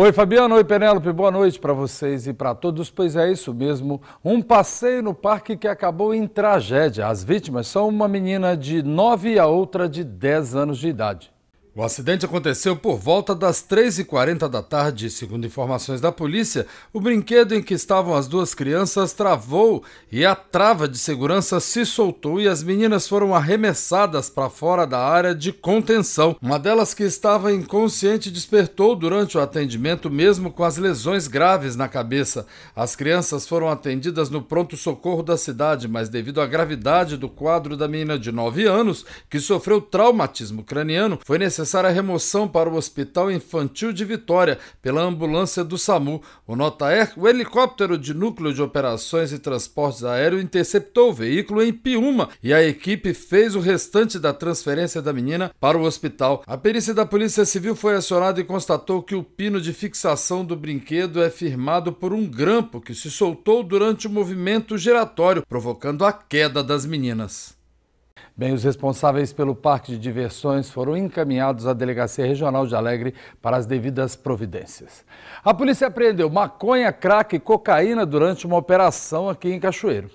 Oi, Fabiano. Oi, Penélope. Boa noite para vocês e para todos. Pois é isso mesmo. Um passeio no parque que acabou em tragédia. As vítimas são uma menina de 9 e a outra de 10 anos de idade. O acidente aconteceu por volta das 3h40 da tarde. Segundo informações da polícia, o brinquedo em que estavam as duas crianças travou e a trava de segurança se soltou e as meninas foram arremessadas para fora da área de contenção. Uma delas, que estava inconsciente, despertou durante o atendimento, mesmo com as lesões graves na cabeça. As crianças foram atendidas no pronto-socorro da cidade, mas devido à gravidade do quadro da menina de 9 anos, que sofreu traumatismo craniano, foi necessário começar a remoção para o Hospital Infantil de Vitória pela ambulância do SAMU. O Notaer, o helicóptero de Núcleo de Operações e Transportes Aéreo, interceptou o veículo em Piúma e a equipe fez o restante da transferência da menina para o hospital. A perícia da Polícia Civil foi acionada e constatou que o pino de fixação do brinquedo é firmado por um grampo que se soltou durante o movimento giratório, provocando a queda das meninas. Bem, os responsáveis pelo parque de diversões foram encaminhados à Delegacia Regional de Alegre para as devidas providências. A polícia apreendeu maconha, crack e cocaína durante uma operação aqui em Cachoeiro.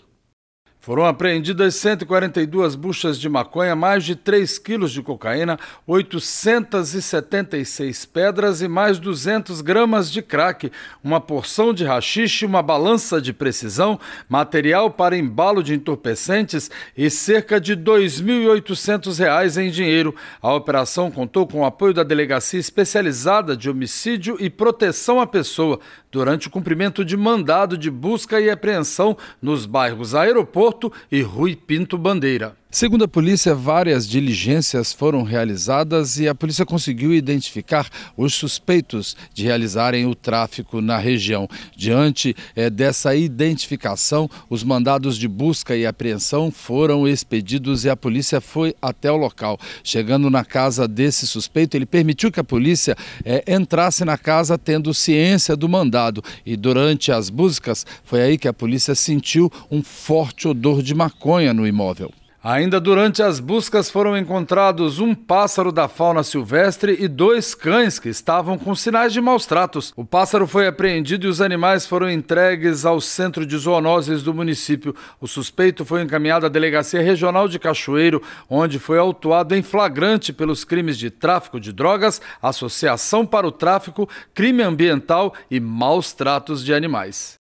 Foram apreendidas 142 buchas de maconha, mais de 3 quilos de cocaína, 876 pedras e mais 200 gramas de crack, uma porção de rachixe, uma balança de precisão, material para embalo de entorpecentes e cerca de R$ 2.800 em dinheiro. A operação contou com o apoio da Delegacia Especializada de Homicídio e Proteção à Pessoa durante o cumprimento de mandado de busca e apreensão nos bairros Aeroporto e Rui Pinto Bandeira. Segundo a polícia, várias diligências foram realizadas e a polícia conseguiu identificar os suspeitos de realizarem o tráfico na região. Diante é, dessa identificação, os mandados de busca e apreensão foram expedidos e a polícia foi até o local. Chegando na casa desse suspeito, ele permitiu que a polícia é, entrasse na casa tendo ciência do mandado. E durante as buscas, foi aí que a polícia sentiu um forte odor de maconha no imóvel. Ainda durante as buscas foram encontrados um pássaro da fauna silvestre e dois cães que estavam com sinais de maus tratos. O pássaro foi apreendido e os animais foram entregues ao centro de zoonoses do município. O suspeito foi encaminhado à Delegacia Regional de Cachoeiro, onde foi autuado em flagrante pelos crimes de tráfico de drogas, associação para o tráfico, crime ambiental e maus tratos de animais.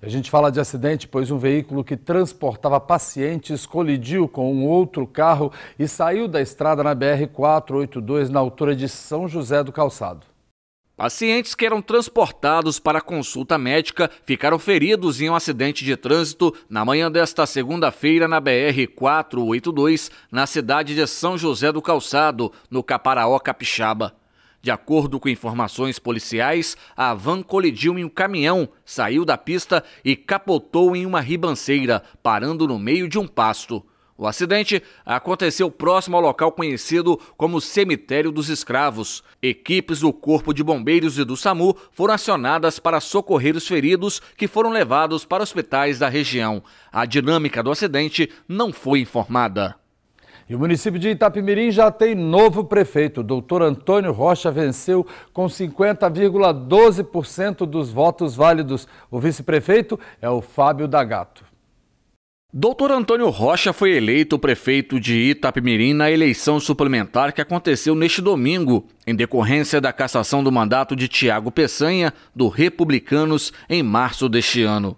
A gente fala de acidente, pois um veículo que transportava pacientes colidiu com um outro carro e saiu da estrada na BR-482 na altura de São José do Calçado. Pacientes que eram transportados para consulta médica ficaram feridos em um acidente de trânsito na manhã desta segunda-feira na BR-482, na cidade de São José do Calçado, no Caparaó, Capixaba. De acordo com informações policiais, a van colidiu em um caminhão, saiu da pista e capotou em uma ribanceira, parando no meio de um pasto. O acidente aconteceu próximo ao local conhecido como Cemitério dos Escravos. Equipes do Corpo de Bombeiros e do SAMU foram acionadas para socorrer os feridos que foram levados para hospitais da região. A dinâmica do acidente não foi informada. E o município de Itapimirim já tem novo prefeito. O doutor Antônio Rocha venceu com 50,12% dos votos válidos. O vice-prefeito é o Fábio Dagato. Doutor Antônio Rocha foi eleito prefeito de Itapimirim na eleição suplementar que aconteceu neste domingo, em decorrência da cassação do mandato de Tiago Peçanha, do Republicanos, em março deste ano.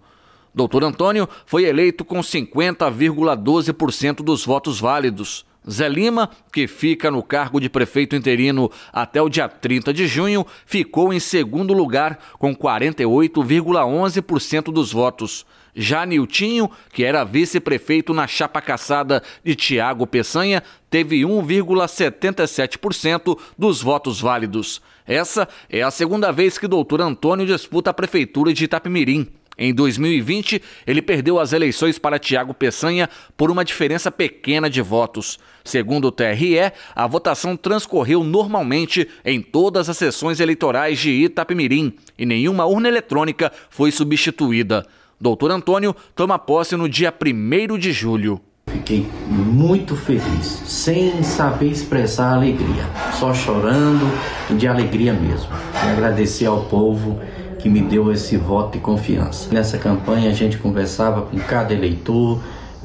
Doutor Antônio foi eleito com 50,12% dos votos válidos. Zé Lima, que fica no cargo de prefeito interino até o dia 30 de junho, ficou em segundo lugar com 48,11% dos votos. Já Niltinho, que era vice-prefeito na chapa caçada de Tiago Peçanha, teve 1,77% dos votos válidos. Essa é a segunda vez que doutor Antônio disputa a prefeitura de Itapemirim. Em 2020, ele perdeu as eleições para Tiago Peçanha por uma diferença pequena de votos. Segundo o TRE, a votação transcorreu normalmente em todas as sessões eleitorais de Itapemirim e nenhuma urna eletrônica foi substituída. Doutor Antônio toma posse no dia 1 de julho. Fiquei muito feliz, sem saber expressar a alegria, só chorando de alegria mesmo. E agradecer ao povo que me deu esse voto de confiança. Nessa campanha a gente conversava com cada eleitor,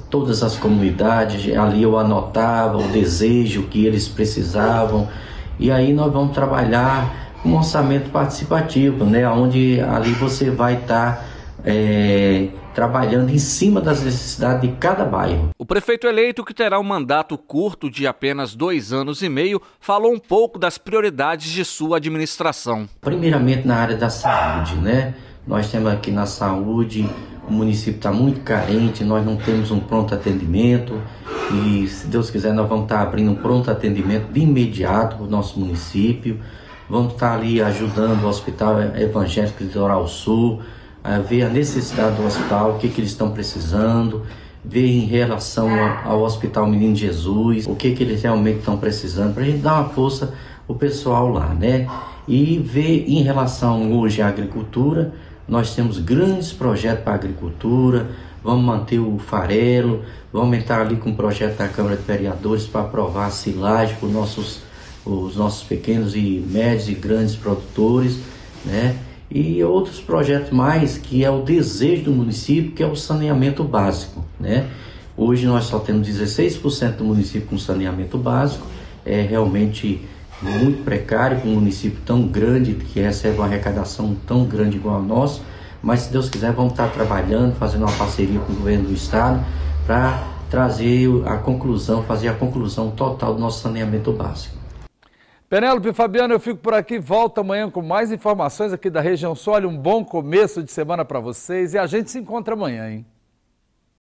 todas as comunidades, ali eu anotava o desejo que eles precisavam e aí nós vamos trabalhar um orçamento participativo, né, onde ali você vai estar tá, é, trabalhando em cima das necessidades de cada bairro. O prefeito eleito, que terá um mandato curto de apenas dois anos e meio, falou um pouco das prioridades de sua administração. Primeiramente na área da saúde, né? Nós temos aqui na saúde, o município está muito carente, nós não temos um pronto atendimento e, se Deus quiser, nós vamos estar tá abrindo um pronto atendimento de imediato para o nosso município. Vamos estar tá ali ajudando o Hospital Evangélico Litoral Sul, ver a necessidade do hospital, o que, que eles estão precisando, ver em relação a, ao Hospital Menino Jesus, o que, que eles realmente estão precisando, para a gente dar uma força o pessoal lá, né? E ver em relação hoje à agricultura, nós temos grandes projetos para a agricultura, vamos manter o farelo, vamos entrar ali com o projeto da Câmara de Vereadores para aprovar a silagem para os nossos, os nossos pequenos e médios e grandes produtores, né? e outros projetos mais que é o desejo do município, que é o saneamento básico. Né? Hoje nós só temos 16% do município com saneamento básico, é realmente muito precário para um município tão grande que recebe uma arrecadação tão grande igual a nossa, mas se Deus quiser vamos estar trabalhando, fazendo uma parceria com o governo do estado para trazer a conclusão, fazer a conclusão total do nosso saneamento básico. Penélope Fabiano, eu fico por aqui, volto amanhã com mais informações aqui da região Sul. Olha, um bom começo de semana para vocês e a gente se encontra amanhã, hein?